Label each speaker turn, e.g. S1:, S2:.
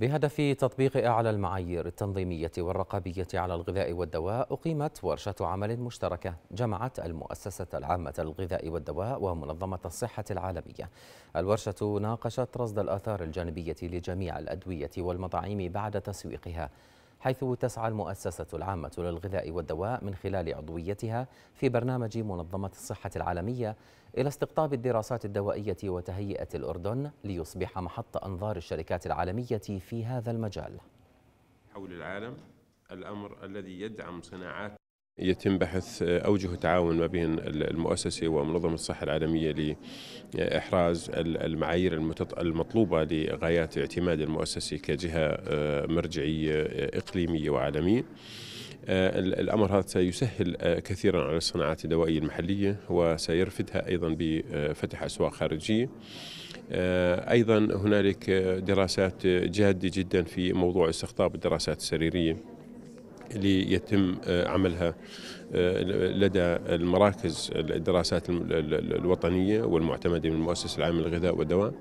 S1: بهدف تطبيق أعلى المعايير التنظيمية والرقابية على الغذاء والدواء أقيمت ورشة عمل مشتركة جمعت المؤسسة العامة للغذاء والدواء ومنظمة الصحة العالمية الورشة ناقشت رصد الآثار الجانبية لجميع الأدوية والمطاعيم بعد تسويقها حيث تسعى المؤسسة العامة للغذاء والدواء من خلال عضويتها في برنامج منظمة الصحة العالمية إلى استقطاب الدراسات الدوائية وتهيئة الأردن ليصبح محط أنظار الشركات العالمية في هذا المجال
S2: حول العالم الأمر الذي يدعم صناعات يتم بحث آه، أوجه تعاون ما بين المؤسسة ومنظمة الصحة العالمية لإحراز المعايير المطلوبة لغايات اعتماد المؤسسة كجهة آه، مرجعية آه، إقليمية وعالمية الأمر هذا سيسهل كثيرا على الصناعات الدوائية المحلية وسيرفدها أيضا بفتح أسواق خارجية أيضا هنالك دراسات جادة جدا في موضوع استقطاب الدراسات السريرية ليتم آه، عملها آه، لدى المراكز الدراسات الوطنية والمعتمدة من المؤسسة العامة للغذاء والدواء